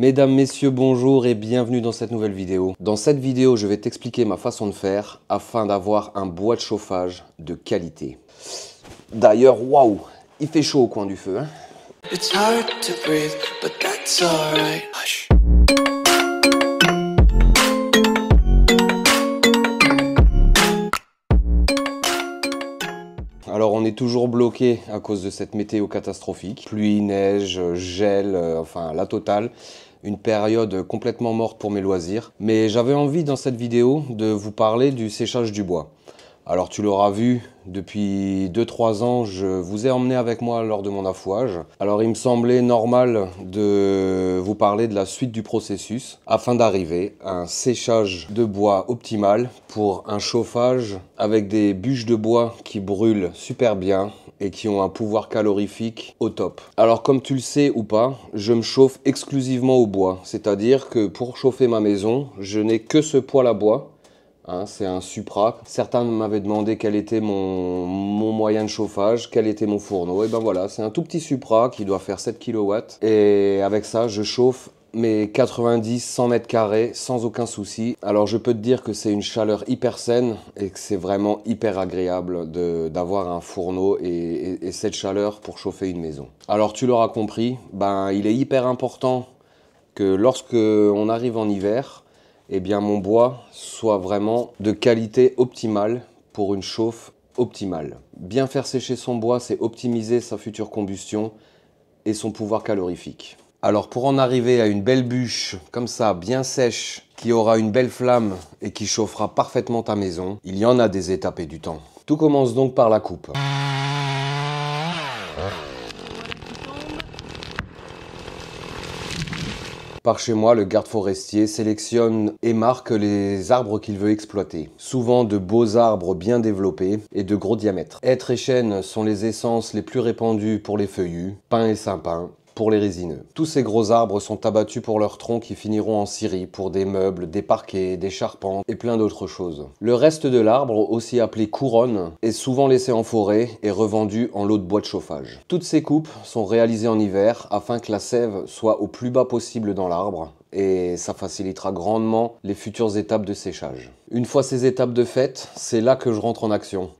Mesdames, messieurs, bonjour et bienvenue dans cette nouvelle vidéo. Dans cette vidéo, je vais t'expliquer ma façon de faire afin d'avoir un bois de chauffage de qualité. D'ailleurs, waouh, il fait chaud au coin du feu. Hein. Alors on est toujours bloqué à cause de cette météo catastrophique. Pluie, neige, gel, euh, enfin la totale une période complètement morte pour mes loisirs. Mais j'avais envie dans cette vidéo de vous parler du séchage du bois. Alors tu l'auras vu, depuis 2-3 ans, je vous ai emmené avec moi lors de mon affouage. Alors il me semblait normal de vous parler de la suite du processus afin d'arriver à un séchage de bois optimal pour un chauffage avec des bûches de bois qui brûlent super bien, et qui ont un pouvoir calorifique au top. Alors comme tu le sais ou pas, je me chauffe exclusivement au bois, c'est-à-dire que pour chauffer ma maison, je n'ai que ce poêle à bois. Hein, c'est un Supra. Certains m'avaient demandé quel était mon, mon, moyen de chauffage, quel était mon fourneau. Et ben voilà, c'est un tout petit Supra qui doit faire 7 kW. Et avec ça, je chauffe mais 90, 100 mètres carrés sans aucun souci. Alors je peux te dire que c'est une chaleur hyper saine et que c'est vraiment hyper agréable d'avoir un fourneau et, cette chaleur pour chauffer une maison. Alors tu l'auras compris, ben, il est hyper important que lorsque on arrive en hiver, eh bien mon bois soit vraiment de qualité optimale pour une chauffe optimale. Bien faire sécher son bois, c'est optimiser sa future combustion et son pouvoir calorifique. Alors pour en arriver à une belle bûche, comme ça, bien sèche, qui aura une belle flamme et qui chauffera parfaitement ta maison, il y en a des étapes et du temps. Tout commence donc par la coupe. Par chez moi, le garde forestier sélectionne et marque les arbres qu'il veut exploiter. Souvent de beaux arbres bien développés et de gros diamètres. Hêtre et chêne sont les essences les plus répandues pour les feuillus, pin et sapin, les résineux. Tous ces gros arbres sont abattus pour leurs troncs qui finiront en scierie, pour des meubles, des parquets, des charpentes et plein d'autres choses. Le reste de l'arbre, aussi appelé couronne, est souvent laissé en forêt et revendu en lot de bois de chauffage. Toutes ces coupes sont réalisées en hiver afin que la sève soit au plus bas possible dans l'arbre et ça facilitera grandement les futures étapes de séchage. Une fois ces étapes de fait, c'est là que je rentre en action.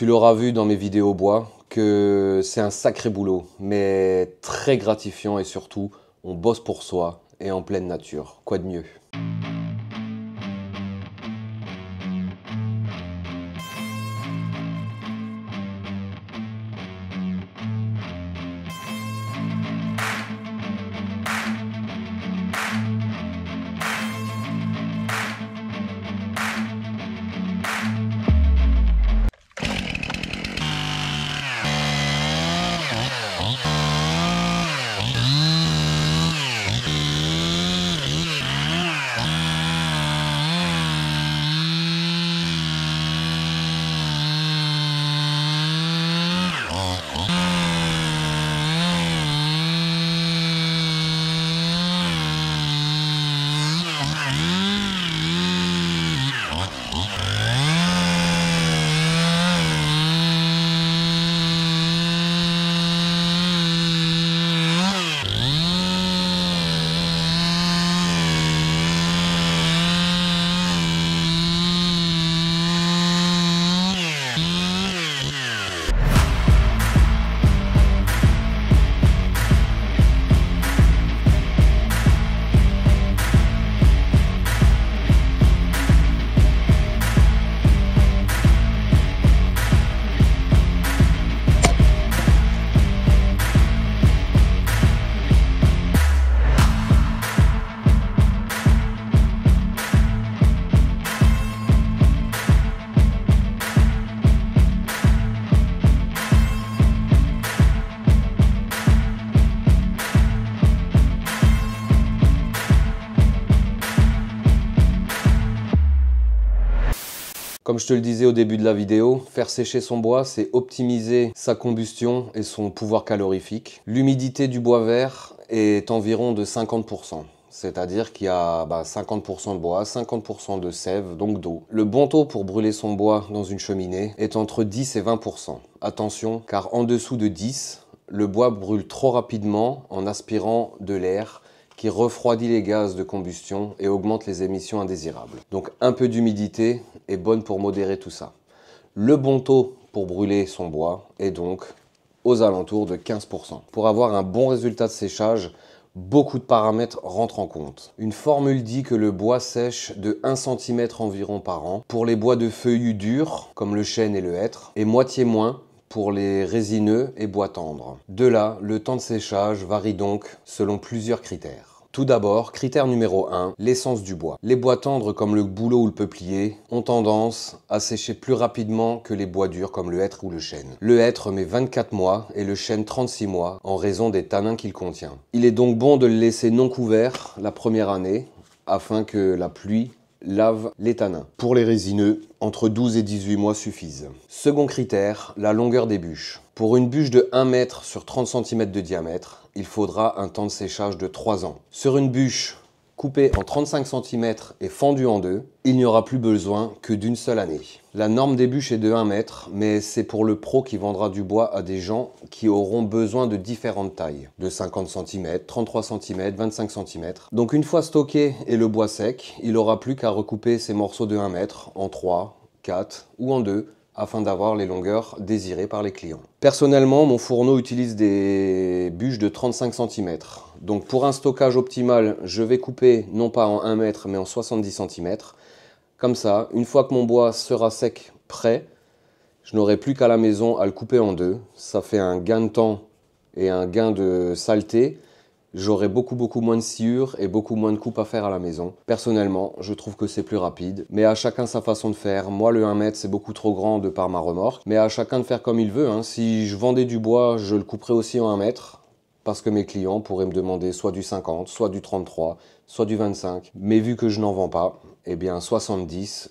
Tu l'auras vu dans mes vidéos bois que c'est un sacré boulot, mais très gratifiant et surtout, on bosse pour soi et en pleine nature. Quoi de mieux Comme je te le disais au début de la vidéo, faire sécher son bois, c'est optimiser sa combustion et son pouvoir calorifique. L'humidité du bois vert est environ de 50%. C'est-à-dire qu'il y a 50% bah, de bois, 50% de sève, donc d'eau. Le bon taux pour brûler son bois dans une cheminée est entre 10 et 20%. Attention, car en dessous de 10, le bois brûle trop rapidement en aspirant de l'air qui refroidit les gaz de combustion et augmente les émissions indésirables. Donc un peu d'humidité est bonne pour modérer tout ça. Le bon taux pour brûler son bois est donc aux alentours de 15%. Pour avoir un bon résultat de séchage, beaucoup de paramètres rentrent en compte. Une formule dit que le bois sèche de 1 cm environ par an pour les bois de feuillus durs, comme le chêne et le hêtre, et moitié moins pour les résineux et bois tendres. De là, le temps de séchage varie donc selon plusieurs critères. Tout d'abord, critère numéro 1, l'essence du bois. Les bois tendres comme le bouleau ou le peuplier ont tendance à sécher plus rapidement que les bois durs comme le hêtre ou le chêne. Le hêtre met 24 mois et le chêne 36 mois en raison des tanins qu'il contient. Il est donc bon de le laisser non couvert la première année afin que la pluie lave les Pour les résineux, entre 12 et 18 mois suffisent. Second critère, la longueur des bûches. Pour une bûche de 1 mètre sur 30 cm de diamètre, il faudra un temps de séchage de 3 ans. Sur une bûche coupé en 35 cm et fendu en deux, il n'y aura plus besoin que d'une seule année. La norme des bûches est de 1 mètre, mais c'est pour le pro qui vendra du bois à des gens qui auront besoin de différentes tailles, de 50 cm, 33 cm, 25 cm. Donc une fois stocké et le bois sec, il n'aura plus qu'à recouper ces morceaux de 1 mètre en 3, 4 ou en 2 afin d'avoir les longueurs désirées par les clients. Personnellement, mon fourneau utilise des bûches de 35 cm. Donc pour un stockage optimal, je vais couper non pas en 1 mètre mais en 70 cm. Comme ça, une fois que mon bois sera sec, prêt, je n'aurai plus qu'à la maison à le couper en deux. Ça fait un gain de temps et un gain de saleté j'aurais beaucoup beaucoup moins de sciures et beaucoup moins de coupes à faire à la maison. Personnellement, je trouve que c'est plus rapide, mais à chacun sa façon de faire. Moi, le 1 mètre, c'est beaucoup trop grand de par ma remorque, mais à chacun de faire comme il veut. Hein. Si je vendais du bois, je le couperais aussi en 1 mètre, parce que mes clients pourraient me demander soit du 50, soit du 33, soit du 25. Mais vu que je n'en vends pas, eh bien 70,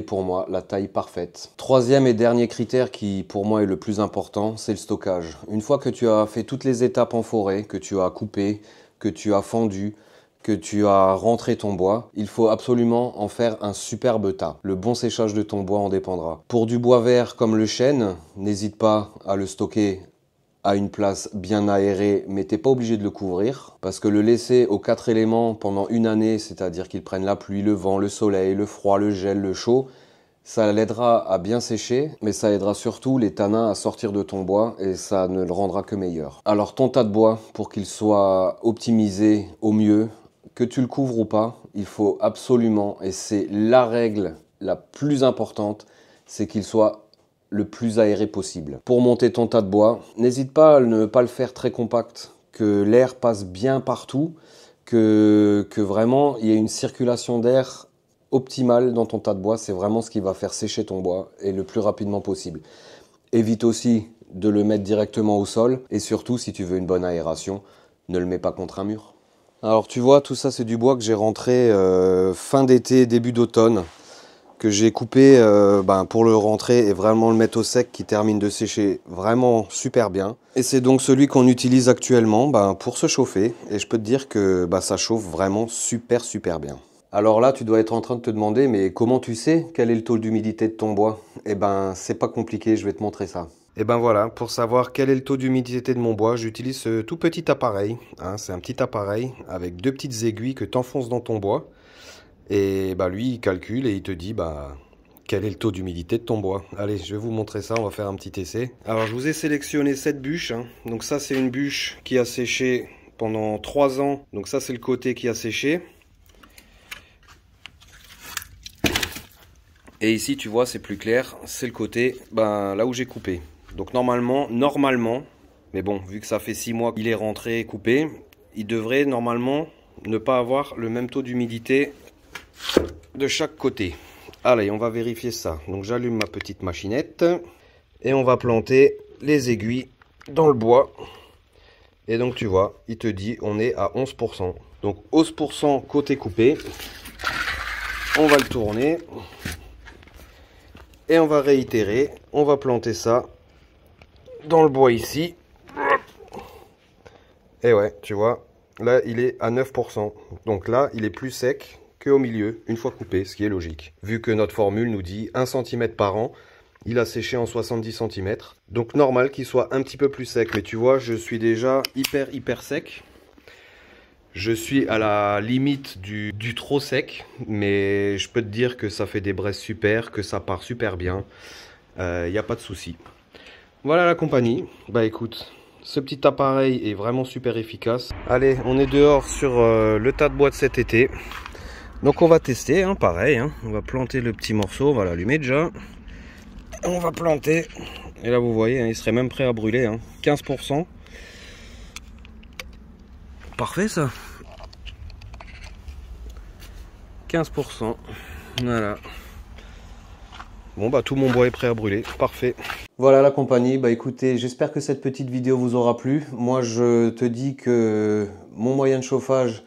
pour moi la taille parfaite. Troisième et dernier critère qui pour moi est le plus important, c'est le stockage. Une fois que tu as fait toutes les étapes en forêt, que tu as coupé, que tu as fendu, que tu as rentré ton bois, il faut absolument en faire un superbe tas. Le bon séchage de ton bois en dépendra. Pour du bois vert comme le chêne, n'hésite pas à le stocker à une place bien aérée, mais n'es pas obligé de le couvrir, parce que le laisser aux quatre éléments pendant une année, c'est-à-dire qu'il prenne la pluie, le vent, le soleil, le froid, le gel, le chaud, ça l'aidera à bien sécher, mais ça aidera surtout les tanins à sortir de ton bois et ça ne le rendra que meilleur. Alors ton tas de bois, pour qu'il soit optimisé au mieux, que tu le couvres ou pas, il faut absolument, et c'est la règle la plus importante, c'est qu'il soit le plus aéré possible. Pour monter ton tas de bois, n'hésite pas à ne pas le faire très compact, que l'air passe bien partout, que, vraiment il y a une circulation d'air optimale dans ton tas de bois. C'est vraiment ce qui va faire sécher ton bois et le plus rapidement possible. Évite aussi de le mettre directement au sol et surtout si tu veux une bonne aération, ne le mets pas contre un mur. Alors tu vois, tout ça c'est du bois que j'ai rentré euh, fin d'été, début d'automne que j'ai coupé euh, ben, pour le rentrer et vraiment le mettre au sec qui termine de sécher vraiment super bien. Et c'est donc celui qu'on utilise actuellement ben, pour se chauffer et je peux te dire que ben, ça chauffe vraiment super super bien. Alors là tu dois être en train de te demander mais comment tu sais quel est le taux d'humidité de ton bois Eh ben c'est pas compliqué je vais te montrer ça. Et eh ben voilà, pour savoir quel est le taux d'humidité de mon bois, j'utilise ce tout petit appareil. Hein, c'est un petit appareil avec deux petites aiguilles que tu enfonces dans ton bois. Et bah, lui, il calcule et il te dit bah, quel est le taux d'humidité de ton bois. Allez, je vais vous montrer ça, on va faire un petit essai. Alors, je vous ai sélectionné cette bûche. Hein. Donc ça, c'est une bûche qui a séché pendant 3 ans. Donc ça, c'est le côté qui a séché. Et ici, tu vois, c'est plus clair. C'est le côté ben, là où j'ai coupé. Donc normalement, normalement, mais bon, vu que ça fait 6 mois qu'il est rentré et coupé, il devrait normalement ne pas avoir le même taux d'humidité de chaque côté. Allez, on va vérifier ça. Donc j'allume ma petite machinette et on va planter les aiguilles dans le bois. Et donc tu vois, il te dit on est à 11%. Donc 11% côté coupé. On va le tourner. Et on va réitérer. On va planter ça dans le bois ici. Et ouais, tu vois, là il est à 9%. Donc là, il est plus sec au milieu, une fois coupé, ce qui est logique. Vu que notre formule nous dit 1 cm par an, il a séché en 70 cm. Donc normal qu'il soit un petit peu plus sec. Mais tu vois, je suis déjà hyper hyper sec. Je suis à la limite du, trop sec. Mais je peux te dire que ça fait des braises super, que ça part super bien. Il euh, n'y a pas de souci. Voilà la compagnie. Bah écoute, ce petit appareil est vraiment super efficace. Allez, on est dehors sur euh, le tas de bois de cet été. Donc on va tester, hein, pareil, hein. on va planter le petit morceau, on va l'allumer déjà. On va planter, et là vous voyez, hein, il serait même prêt à brûler, 15%. Hein. Parfait ça 15%, voilà. Bon bah tout mon bois est prêt à brûler, parfait. Voilà la compagnie, bah écoutez, j'espère que cette petite vidéo vous aura plu. Moi je te dis que mon moyen de chauffage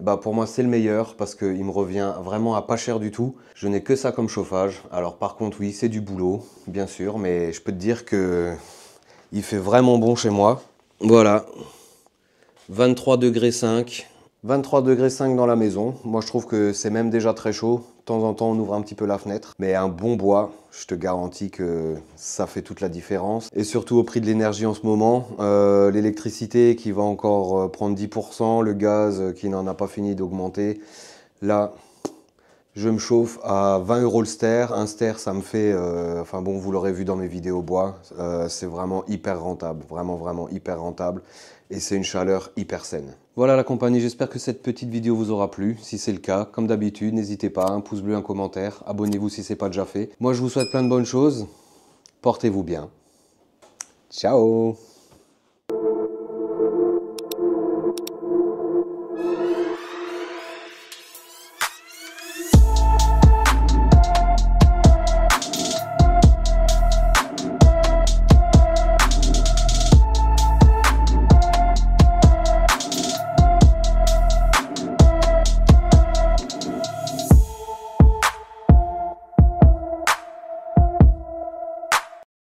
bah, pour moi c'est le meilleur parce qu'il me revient vraiment à pas cher du tout. Je n'ai que ça comme chauffage. Alors par contre oui c'est du boulot bien sûr mais je peux te dire que il fait vraiment bon chez moi. Voilà 23 degrés 5 23 degrés 5 dans la maison. Moi, je trouve que c'est même déjà très chaud. De temps en temps, on ouvre un petit peu la fenêtre. Mais un bon bois, je te garantis que ça fait toute la différence. Et surtout au prix de l'énergie en ce moment, euh, l'électricité qui va encore euh, prendre 10%, le gaz euh, qui n'en a pas fini d'augmenter. Là, je me chauffe à 20 euros le ster. Un ster, ça me fait, euh, enfin bon, vous l'aurez vu dans mes vidéos bois, euh, c'est vraiment hyper rentable, vraiment, vraiment hyper rentable. Et c'est une chaleur hyper saine. Voilà la compagnie, j'espère que cette petite vidéo vous aura plu. Si c'est le cas, comme d'habitude, n'hésitez pas, un pouce bleu, un commentaire, abonnez-vous si ce n'est pas déjà fait. Moi, je vous souhaite plein de bonnes choses. Portez-vous bien. Ciao